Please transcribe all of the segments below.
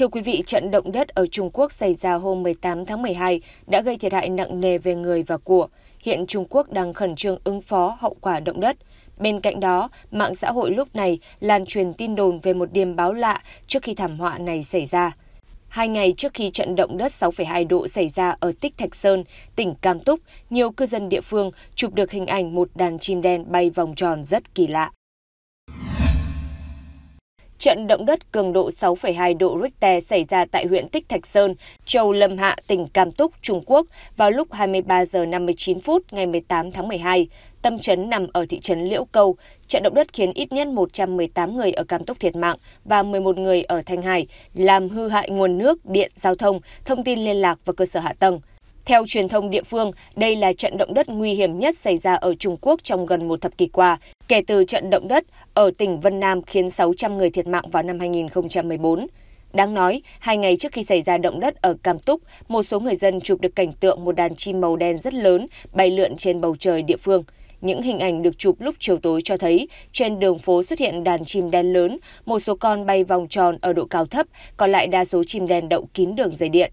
Thưa quý vị, trận động đất ở Trung Quốc xảy ra hôm 18 tháng 12 đã gây thiệt hại nặng nề về người và của. Hiện Trung Quốc đang khẩn trương ứng phó hậu quả động đất. Bên cạnh đó, mạng xã hội lúc này lan truyền tin đồn về một điểm báo lạ trước khi thảm họa này xảy ra. Hai ngày trước khi trận động đất 6,2 độ xảy ra ở Tích Thạch Sơn, tỉnh Cam Túc, nhiều cư dân địa phương chụp được hình ảnh một đàn chim đen bay vòng tròn rất kỳ lạ. Trận động đất cường độ 6,2 độ Richter xảy ra tại huyện Tích Thạch Sơn, Châu Lâm Hạ, tỉnh Cam Túc, Trung Quốc vào lúc 23 giờ 59 phút ngày 18 tháng 12. Tâm chấn nằm ở thị trấn Liễu Câu. Trận động đất khiến ít nhất 118 người ở Cam Túc thiệt mạng và 11 người ở Thanh Hải, làm hư hại nguồn nước, điện, giao thông, thông tin liên lạc và cơ sở hạ tầng. Theo truyền thông địa phương, đây là trận động đất nguy hiểm nhất xảy ra ở Trung Quốc trong gần một thập kỷ qua, kể từ trận động đất ở tỉnh Vân Nam khiến 600 người thiệt mạng vào năm 2014. Đáng nói, hai ngày trước khi xảy ra động đất ở Cam Túc, một số người dân chụp được cảnh tượng một đàn chim màu đen rất lớn bay lượn trên bầu trời địa phương. Những hình ảnh được chụp lúc chiều tối cho thấy trên đường phố xuất hiện đàn chim đen lớn, một số con bay vòng tròn ở độ cao thấp, còn lại đa số chim đen đậu kín đường dây điện.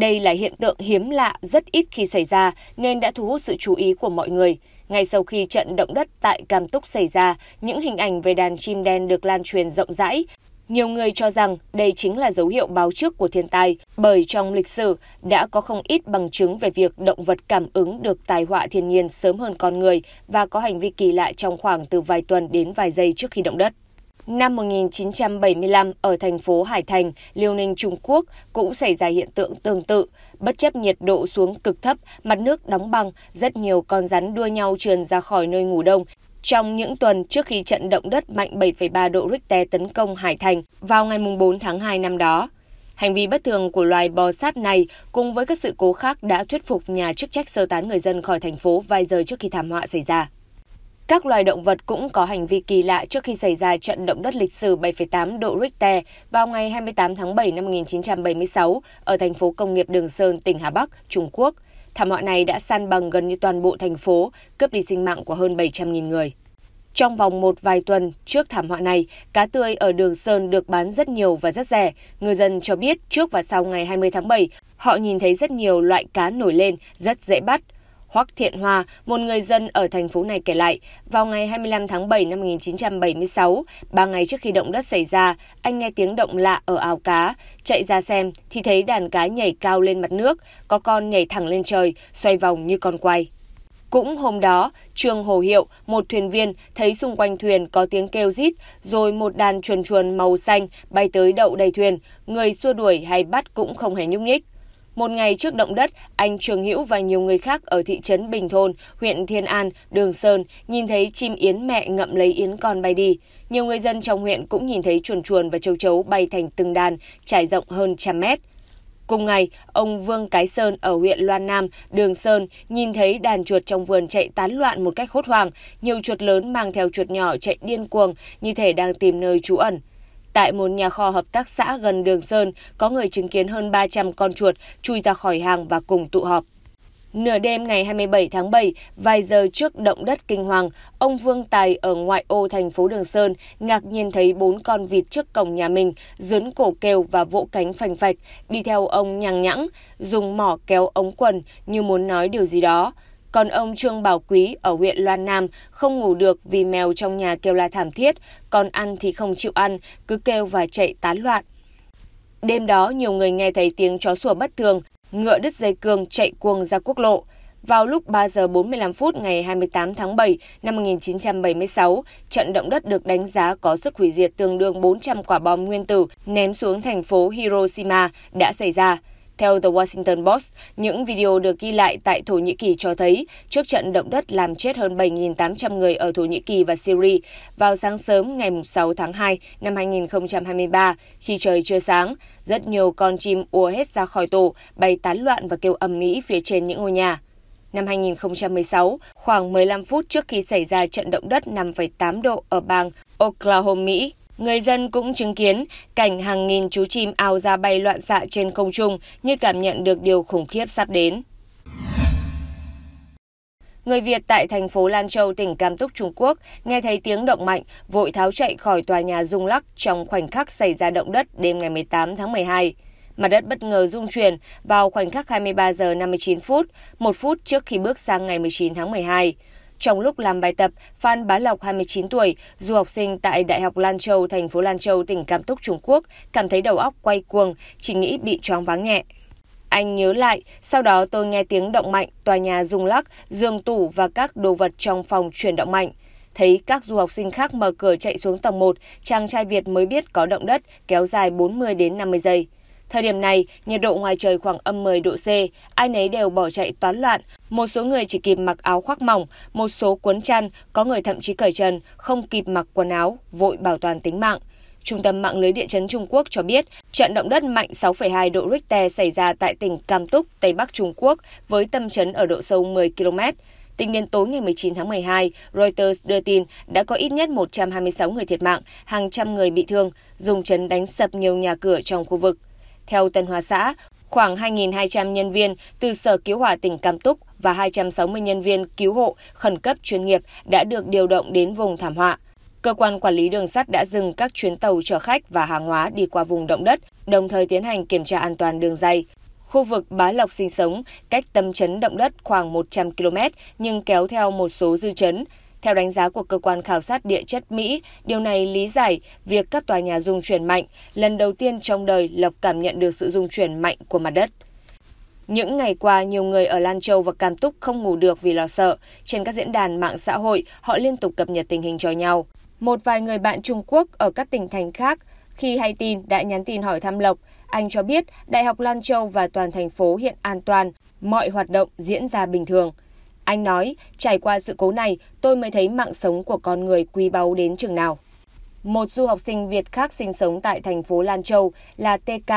Đây là hiện tượng hiếm lạ rất ít khi xảy ra nên đã thu hút sự chú ý của mọi người. Ngay sau khi trận động đất tại Cam Túc xảy ra, những hình ảnh về đàn chim đen được lan truyền rộng rãi. Nhiều người cho rằng đây chính là dấu hiệu báo trước của thiên tai, bởi trong lịch sử đã có không ít bằng chứng về việc động vật cảm ứng được tài họa thiên nhiên sớm hơn con người và có hành vi kỳ lạ trong khoảng từ vài tuần đến vài giây trước khi động đất. Năm 1975 ở thành phố Hải Thành, Liêu Ninh, Trung Quốc cũng xảy ra hiện tượng tương tự. Bất chấp nhiệt độ xuống cực thấp, mặt nước đóng băng, rất nhiều con rắn đua nhau trườn ra khỏi nơi ngủ đông. Trong những tuần trước khi trận động đất mạnh 7,3 độ Richter tấn công Hải Thành vào ngày 4 tháng 2 năm đó, Hành vi bất thường của loài bò sát này cùng với các sự cố khác đã thuyết phục nhà chức trách sơ tán người dân khỏi thành phố vài giờ trước khi thảm họa xảy ra. Các loài động vật cũng có hành vi kỳ lạ trước khi xảy ra trận động đất lịch sử 7,8 độ Richter vào ngày 28 tháng 7 năm 1976 ở thành phố công nghiệp Đường Sơn, tỉnh Hà Bắc, Trung Quốc. Thảm họa này đã san bằng gần như toàn bộ thành phố, cướp đi sinh mạng của hơn 700.000 người. Trong vòng một vài tuần trước thảm họa này, cá tươi ở Đường Sơn được bán rất nhiều và rất rẻ. Người dân cho biết trước và sau ngày 20 tháng 7, họ nhìn thấy rất nhiều loại cá nổi lên, rất dễ bắt – Hoắc Thiện Hoa, một người dân ở thành phố này kể lại, vào ngày 25 tháng 7 năm 1976, ba ngày trước khi động đất xảy ra, anh nghe tiếng động lạ ở ao cá, chạy ra xem thì thấy đàn cá nhảy cao lên mặt nước, có con nhảy thẳng lên trời, xoay vòng như con quay. Cũng hôm đó, Trương Hồ Hiệu, một thuyền viên, thấy xung quanh thuyền có tiếng kêu rít, rồi một đàn chuồn chuồn màu xanh bay tới đậu đầy thuyền, người xua đuổi hay bắt cũng không hề nhúc nhích. Một ngày trước động đất, anh Trường Hữu và nhiều người khác ở thị trấn Bình Thôn, huyện Thiên An, Đường Sơn nhìn thấy chim yến mẹ ngậm lấy yến con bay đi. Nhiều người dân trong huyện cũng nhìn thấy chuồn chuồn và châu chấu bay thành từng đàn, trải rộng hơn trăm mét. Cùng ngày, ông Vương Cái Sơn ở huyện Loan Nam, Đường Sơn nhìn thấy đàn chuột trong vườn chạy tán loạn một cách hốt hoảng, nhiều chuột lớn mang theo chuột nhỏ chạy điên cuồng như thể đang tìm nơi trú ẩn. Tại một nhà kho hợp tác xã gần Đường Sơn, có người chứng kiến hơn 300 con chuột chui ra khỏi hàng và cùng tụ họp. Nửa đêm ngày 27 tháng 7, vài giờ trước động đất kinh hoàng, ông Vương Tài ở ngoại ô thành phố Đường Sơn ngạc nhiên thấy bốn con vịt trước cổng nhà mình dướn cổ kêu và vỗ cánh phành phạch, đi theo ông nhằng nhẵng, dùng mỏ kéo ống quần như muốn nói điều gì đó. Còn ông Trương Bảo Quý ở huyện Loan Nam không ngủ được vì mèo trong nhà kêu la thảm thiết, còn ăn thì không chịu ăn, cứ kêu và chạy tán loạn. Đêm đó nhiều người nghe thấy tiếng chó sủa bất thường, ngựa đứt dây cương chạy cuồng ra quốc lộ. Vào lúc 3 giờ 45 phút ngày 28 tháng 7 năm 1976, trận động đất được đánh giá có sức hủy diệt tương đương 400 quả bom nguyên tử ném xuống thành phố Hiroshima đã xảy ra. Theo The Washington Post, những video được ghi lại tại Thổ Nhĩ Kỳ cho thấy trước trận động đất làm chết hơn 7.800 người ở Thổ Nhĩ Kỳ và Syria vào sáng sớm ngày 6 tháng 2 năm 2023 khi trời chưa sáng, rất nhiều con chim ùa hết ra khỏi tổ, bay tán loạn và kêu ầm ĩ phía trên những ngôi nhà. Năm 2016, khoảng 15 phút trước khi xảy ra trận động đất 5,8 độ ở bang Oklahoma, Mỹ, Người dân cũng chứng kiến cảnh hàng nghìn chú chim ao ra bay loạn xạ trên không trung như cảm nhận được điều khủng khiếp sắp đến. Người Việt tại thành phố Lan Châu, tỉnh Cam Túc, Trung Quốc nghe thấy tiếng động mạnh, vội tháo chạy khỏi tòa nhà rung lắc trong khoảnh khắc xảy ra động đất đêm ngày 18 tháng 12. Mặt đất bất ngờ rung chuyển vào khoảnh khắc 23 giờ 59 phút, một phút trước khi bước sang ngày 19 tháng 12. Trong lúc làm bài tập, Phan Bá Lộc 29 tuổi, du học sinh tại Đại học Lan Châu, thành phố Lan Châu, tỉnh Cam Túc, Trung Quốc, cảm thấy đầu óc quay cuồng, chỉ nghĩ bị choáng váng nhẹ. Anh nhớ lại, sau đó tôi nghe tiếng động mạnh, tòa nhà rung lắc, giường tủ và các đồ vật trong phòng chuyển động mạnh. Thấy các du học sinh khác mở cửa chạy xuống tầng 1, chàng trai Việt mới biết có động đất kéo dài 40 đến 50 giây. Thời điểm này, nhiệt độ ngoài trời khoảng âm 10 độ C, ai nấy đều bỏ chạy toán loạn. Một số người chỉ kịp mặc áo khoác mỏng, một số cuốn chăn, có người thậm chí cởi trần, không kịp mặc quần áo, vội bảo toàn tính mạng. Trung tâm mạng lưới địa chấn Trung Quốc cho biết, trận động đất mạnh 6,2 độ Richter xảy ra tại tỉnh Cam Túc, Tây Bắc Trung Quốc, với tâm chấn ở độ sâu 10 km. Tính đến tối ngày 19 tháng 12, Reuters đưa tin đã có ít nhất 126 người thiệt mạng, hàng trăm người bị thương, dùng chấn đánh sập nhiều nhà cửa trong khu vực. Theo Tân Hoa xã, khoảng 2.200 nhân viên từ Sở Cứu hỏa tỉnh Cam Túc và 260 nhân viên cứu hộ khẩn cấp chuyên nghiệp đã được điều động đến vùng thảm họa. Cơ quan quản lý đường sắt đã dừng các chuyến tàu chở khách và hàng hóa đi qua vùng động đất, đồng thời tiến hành kiểm tra an toàn đường dây. Khu vực Bá Lộc sinh sống cách tâm chấn động đất khoảng 100 km nhưng kéo theo một số dư chấn. Theo đánh giá của cơ quan khảo sát địa chất Mỹ, điều này lý giải việc các tòa nhà rung chuyển mạnh. Lần đầu tiên trong đời, Lộc cảm nhận được sự rung chuyển mạnh của mặt đất. Những ngày qua, nhiều người ở Lan Châu và Cam Túc không ngủ được vì lo sợ. Trên các diễn đàn mạng xã hội, họ liên tục cập nhật tình hình cho nhau. Một vài người bạn Trung Quốc ở các tỉnh thành khác khi hay tin đã nhắn tin hỏi thăm Lộc. Anh cho biết Đại học Lan Châu và toàn thành phố hiện an toàn, mọi hoạt động diễn ra bình thường. Anh nói, trải qua sự cố này, tôi mới thấy mạng sống của con người quý báu đến chừng nào. Một du học sinh Việt khác sinh sống tại thành phố Lan Châu là TK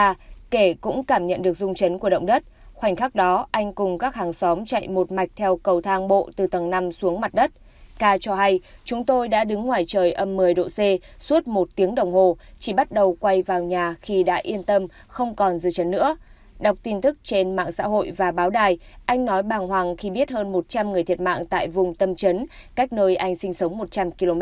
kể cũng cảm nhận được rung chấn của động đất. Khoảnh khắc đó, anh cùng các hàng xóm chạy một mạch theo cầu thang bộ từ tầng 5 xuống mặt đất. Ca cho hay, chúng tôi đã đứng ngoài trời âm 10 độ C suốt một tiếng đồng hồ, chỉ bắt đầu quay vào nhà khi đã yên tâm, không còn dư chấn nữa. Đọc tin tức trên mạng xã hội và báo đài, anh nói bàng hoàng khi biết hơn 100 người thiệt mạng tại vùng tâm chấn cách nơi anh sinh sống 100 km.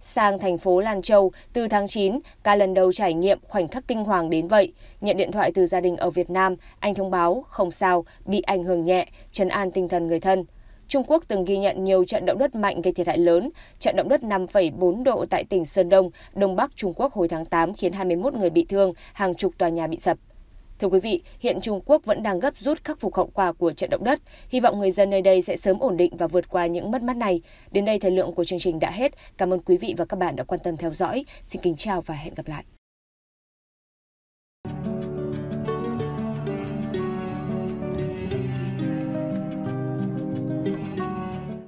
Sang thành phố Lan Châu từ tháng 9, ca lần đầu trải nghiệm khoảnh khắc kinh hoàng đến vậy. Nhận điện thoại từ gia đình ở Việt Nam, anh thông báo không sao, bị ảnh hưởng nhẹ, trấn an tinh thần người thân. Trung Quốc từng ghi nhận nhiều trận động đất mạnh gây thiệt hại lớn. Trận động đất 5,4 độ tại tỉnh Sơn Đông, Đông Bắc Trung Quốc hồi tháng 8 khiến 21 người bị thương, hàng chục tòa nhà bị sập. Thưa quý vị, hiện Trung Quốc vẫn đang gấp rút khắc phục hậu quả của trận động đất. Hy vọng người dân nơi đây sẽ sớm ổn định và vượt qua những mất mát này. Đến đây thời lượng của chương trình đã hết. Cảm ơn quý vị và các bạn đã quan tâm theo dõi. Xin kính chào và hẹn gặp lại.